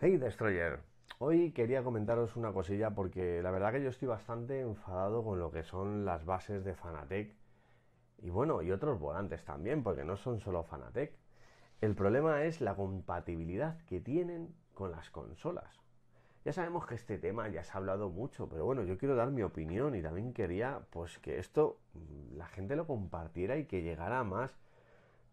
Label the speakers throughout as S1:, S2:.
S1: Hey Destroyer, hoy quería comentaros una cosilla porque la verdad que yo estoy bastante enfadado con lo que son las bases de Fanatec y bueno, y otros volantes también, porque no son solo Fanatec. El problema es la compatibilidad que tienen con las consolas. Ya sabemos que este tema ya se ha hablado mucho, pero bueno, yo quiero dar mi opinión y también quería pues que esto mm, la gente lo compartiera y que llegara más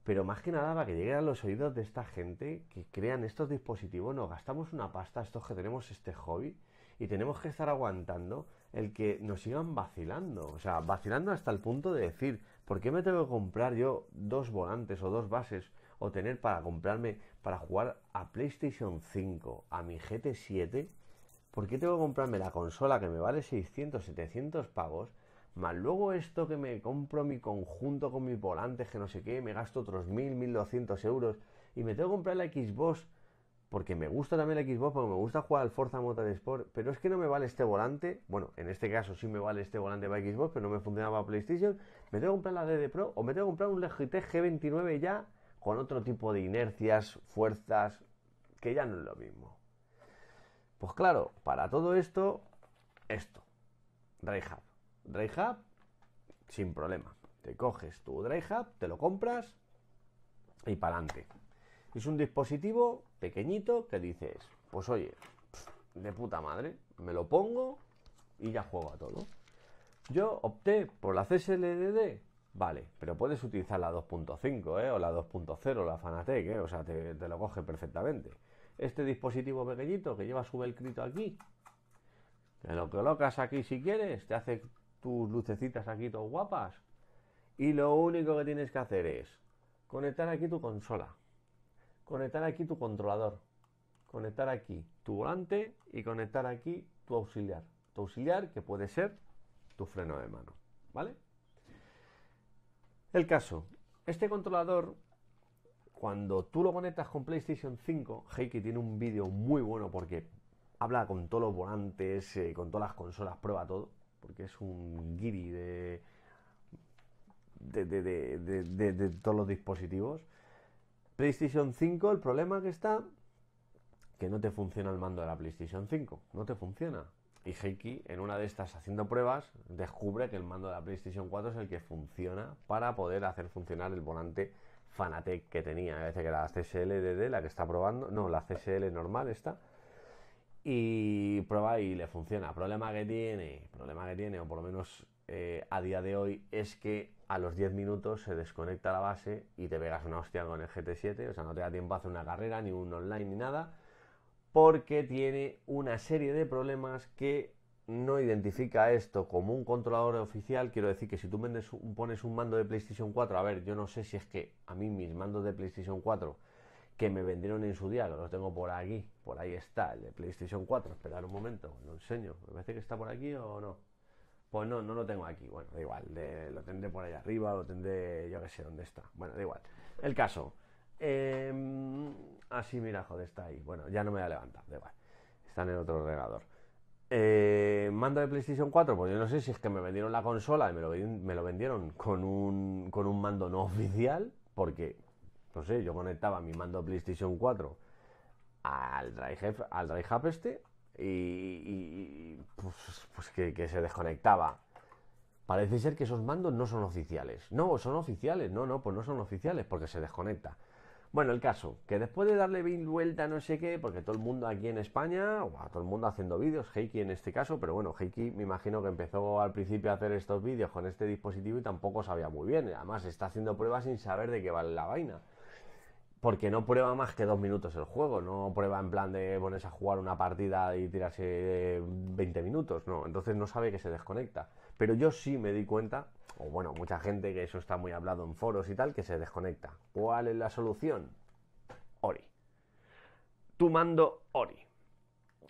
S1: pero más que nada para que lleguen a los oídos de esta gente que crean estos dispositivos, nos gastamos una pasta, estos que tenemos este hobby, y tenemos que estar aguantando el que nos sigan vacilando, o sea, vacilando hasta el punto de decir, ¿por qué me tengo que comprar yo dos volantes o dos bases o tener para comprarme para jugar a PlayStation 5, a mi GT7? ¿Por qué tengo que comprarme la consola que me vale 600, 700 pagos, más luego esto que me compro mi conjunto con mi volante, que no sé qué, me gasto otros 1000, 1200 euros y me tengo que comprar la Xbox porque me gusta también la Xbox, porque me gusta jugar al Forza Motorsport, pero es que no me vale este volante. Bueno, en este caso sí me vale este volante para Xbox, pero no me funcionaba PlayStation. Me tengo que comprar la DD Pro o me tengo que comprar un Logitech G29 ya con otro tipo de inercias, fuerzas, que ya no es lo mismo. Pues claro, para todo esto, esto, Rayhub. Hub, sin problema. Te coges tu DryHub, te lo compras y para adelante. Es un dispositivo pequeñito que dices, pues oye, de puta madre, me lo pongo y ya juego a todo. Yo opté por la CSLDD, vale, pero puedes utilizar la 2.5 ¿eh? o la 2.0, la Fanatec, ¿eh? o sea, te, te, lo coge perfectamente. Este dispositivo pequeñito que lleva su velcrito aquí, te lo colocas aquí si quieres, te hace tus lucecitas aquí todas guapas. Y lo único que tienes que hacer es conectar aquí tu consola, conectar aquí tu controlador, conectar aquí tu volante y conectar aquí tu auxiliar. Tu auxiliar que puede ser tu freno de mano. ¿Vale? El caso, este controlador, cuando tú lo conectas con PlayStation 5, Heike tiene un vídeo muy bueno porque habla con todos los volantes, eh, con todas las consolas, prueba todo porque es un Giri de, de, de, todos los dispositivos. PlayStation 5, el problema que está, que no te funciona el mando de la PlayStation 5, no te funciona. Y Heiki, en una de estas haciendo pruebas, descubre que el mando de la PlayStation 4 es el que funciona para poder hacer funcionar el volante Fanatec que tenía. Parece que la CSL de la que está probando, no, la CSL normal está y prueba y le funciona. problema que tiene, problema que tiene, o por lo menos eh, a día de hoy, es que a los 10 minutos se desconecta la base y te pegas una hostia con el GT7, o sea, no te da tiempo a hacer una carrera, ni un online, ni nada, porque tiene una serie de problemas que no identifica esto como un controlador oficial. Quiero decir que si tú pones un mando de PlayStation 4, a ver, yo no sé si es que a mí mis mandos de PlayStation 4 que me vendieron en su día, lo tengo por aquí, por ahí está, el de PlayStation 4, esperar un momento, lo enseño, me parece que está por aquí o no. Pues no, no lo tengo aquí, bueno, da igual, lo tendré por ahí arriba, lo tendré, yo que sé dónde está, bueno, da igual. El caso, em, así mira, joder, está ahí, bueno, ya no me voy a levantar, da igual, está en el otro regador eh, mando de PlayStation 4, pues yo no sé si es que me vendieron la consola y me lo, me lo vendieron con un, con un mando no oficial, porque no sé, yo conectaba mi mando PlayStation 4 al drive al drive este y, pues, pues que, se desconectaba. Parece ser que esos mandos no son oficiales. No, son oficiales. No, no, pues no son oficiales porque se desconecta. Bueno, el caso, que después de darle bien vuelta no sé qué, porque todo el mundo aquí en España, o a todo el mundo haciendo vídeos, Heiki en este caso, pero bueno, Heiki me imagino que empezó al principio a hacer estos vídeos con este dispositivo y tampoco sabía muy bien. Además, está haciendo pruebas sin saber de qué vale la vaina. Porque no prueba más que dos minutos el juego, no prueba en plan de ponerse a jugar una partida y tirarse 20 eh, minutos, no, entonces no sabe que se desconecta. Pero yo sí me di cuenta, o bueno, mucha gente que eso está muy hablado en foros y tal, que se desconecta. ¿Cuál es la solución? Ori. Tu mando Ori.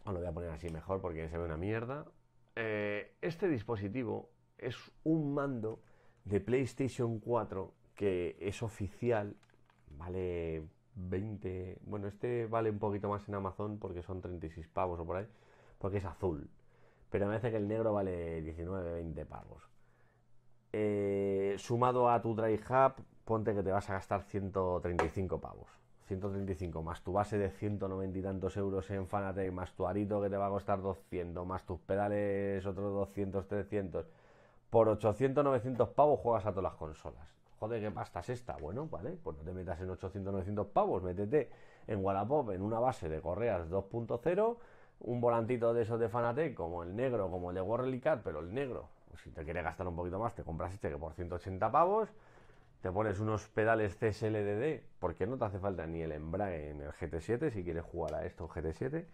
S1: Os lo voy a poner así mejor porque se ve una mierda. Eh, este dispositivo es un mando de PlayStation 4 que es oficial, vale 20, bueno, este vale un poquito más en Amazon porque son 36 pavos o por ahí, porque es azul pero me parece que el negro vale 19, 20 pavos. Eh, sumado a tu dry hub, ponte que te vas a gastar 135 pavos. 135 más tu base de 190 y tantos euros en Fanatec, más tu arito que te va a costar 200, más tus pedales otros 200, 300. Por 800, 900 pavos juegas a todas las consolas. Joder, qué pasta es esta. Bueno, vale, pues no te metas en 800, 900 pavos, métete en Wallapop en una base de correas 2.0 un volantito de esos de Fanatec, como el negro, como el de Card, pero el negro, si te quieres gastar un poquito más, te compras este que por 180 pavos, te pones unos pedales CSLDD, porque no te hace falta ni el embrague en el GT7, si quieres jugar a esto GT7,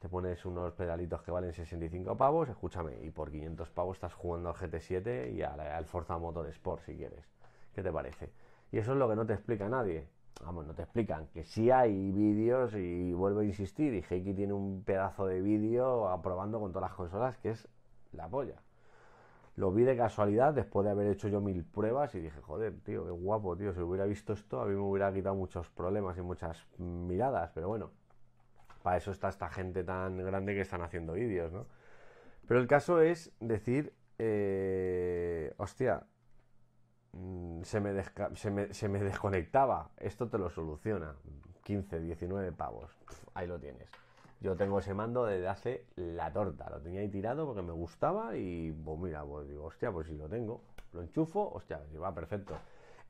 S1: te pones unos pedalitos que valen 65 pavos, escúchame, y por 500 pavos estás jugando al GT7 y al, al Forza Motor Sport si quieres. ¿Qué te parece? Y eso es lo que no te explica nadie vamos, no te explican, que si hay vídeos y vuelvo a insistir, y Heiki tiene un pedazo de vídeo aprobando con todas las consolas que es la polla. Lo vi de casualidad después de haber hecho yo mil pruebas y dije, joder, tío, qué guapo, tío, si hubiera visto esto a mí me hubiera quitado muchos problemas y muchas miradas, pero bueno, para eso está esta gente tan grande que están haciendo vídeos, ¿no? Pero el caso es decir, eh, hostia, Mm, se, me desconectaba. Esto te lo soluciona. 15, 19 pavos. ahí lo tienes. Yo tengo ese mando desde hace la torta. Lo tenía ahí tirado porque me gustaba y, pues mira, pues digo, hostia, pues si lo tengo, lo enchufo, hostia, va perfecto.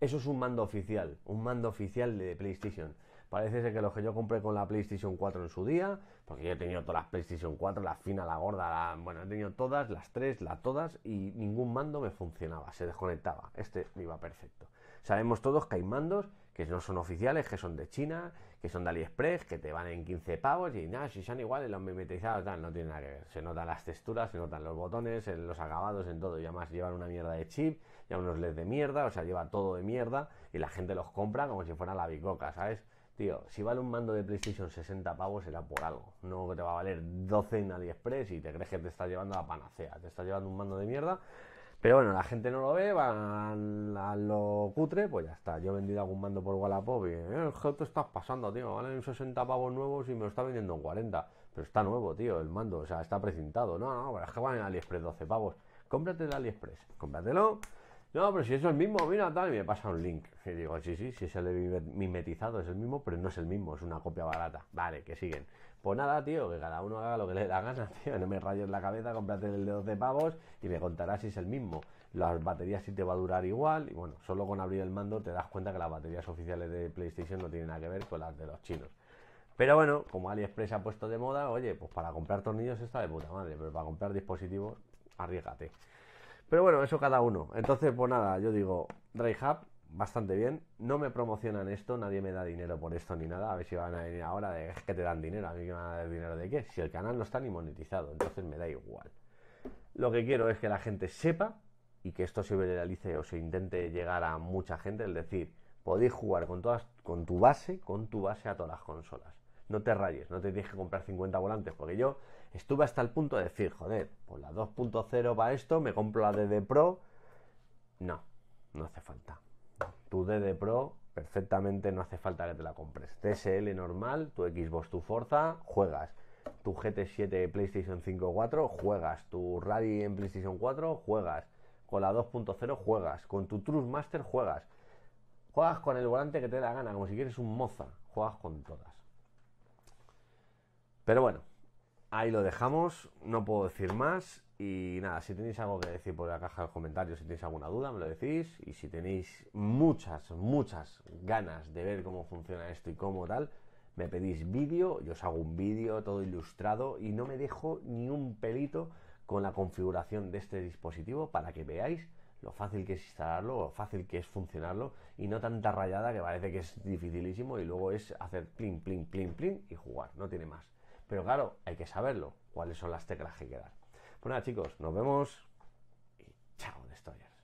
S1: Eso es un mando oficial, un mando oficial de PlayStation. Parece ser que los que yo compré con la PlayStation 4 en su día, porque yo he tenido todas las PlayStation 4, la fina, la gorda, la, bueno, he tenido todas, las tres, las todas, y ningún mando me funcionaba, se desconectaba. Este iba perfecto. Sabemos todos que hay mandos que no son oficiales, que son de China, que son de AliExpress, que te van en 15 pavos y nada, si son iguales, los mimetizados, tal, no tienen nada que ver. Se notan las texturas, se notan los botones, los acabados, en todo. Y además llevan una mierda de chip, ya unos LEDs de mierda, o sea, lleva todo de mierda y la gente los compra como si fuera la bicoca, ¿sabes? Tío, si vale un mando de PlayStation 60 pavos será por algo. No que te va a valer 12 en AliExpress y te crees que te está llevando la panacea. Te está llevando un mando de mierda. Pero bueno, la gente no lo ve, van a lo cutre, pues ya está. Yo he vendido algún mando por Wallapop y eh, el ¿qué te estás pasando, tío? Valen 60 pavos nuevos y me lo está vendiendo en 40. Pero está nuevo, tío, el mando, o sea, está precintado. No, no, es que van en AliExpress 12 pavos. Cómprate el AliExpress, cómpratelo no, pero si es el mismo, mira tal, y me pasa un link. Y digo, sí, sí, si sí, el mimetizado, es el mismo, pero no es el mismo, es una copia barata. Vale, que siguen. Pues nada, tío, que cada uno haga lo que le dé la gana, tío. No me rayes la cabeza, cómprate el de 12 pavos y me contarás si es el mismo. Las baterías sí te va a durar igual. Y bueno, solo con abrir el mando te das cuenta que las baterías oficiales de PlayStation no tienen nada que ver con las de los chinos. Pero bueno, como AliExpress ha puesto de moda, oye, pues para comprar tornillos está de puta madre, pero para comprar dispositivos, arriesgate. Pero bueno, eso cada uno. Entonces, pues nada, yo digo, rey bastante bien. No me promocionan esto, nadie me da dinero por esto ni nada. A ver si van a venir ahora de que te dan dinero. A mí me van a dar dinero de qué. Si el canal no está ni monetizado, entonces me da igual. Lo que quiero es que la gente sepa y que esto se viralice o se intente llegar a mucha gente. Es decir, podéis jugar con, todas, con tu base, con tu base a todas las consolas no te rayes, no te tienes que comprar 50 volantes, porque yo estuve hasta el punto de decir, joder, pues la 2.0 para esto, me compro la DD Pro. No, no hace falta. Tu DD Pro perfectamente no hace falta que te la compres. TSL normal, tu Xbox, tu Forza, juegas. Tu GT7 PlayStation 5 4, juegas. Tu Rally en PlayStation 4, juegas. Con la 2.0 juegas. Con tu Truthmaster Master juegas. Juegas con el volante que te da gana, como si quieres un moza. Juegas con todas. Pero bueno, ahí lo dejamos, no puedo decir más. Y nada, si tenéis algo que decir por la caja de comentarios, si tenéis alguna duda, me lo decís. Y si tenéis muchas, muchas ganas de ver cómo funciona esto y cómo tal, me pedís vídeo, yo os hago un vídeo todo ilustrado y no me dejo ni un pelito con la configuración de este dispositivo para que veáis lo fácil que es instalarlo, lo fácil que es funcionarlo y no tanta rayada que parece que es dificilísimo y luego es hacer plin, plin, plin, plin y jugar, no tiene más. Pero claro, hay que saberlo, cuáles son las teclas que dar. Bueno, pues chicos, nos vemos y chao, Destroyer.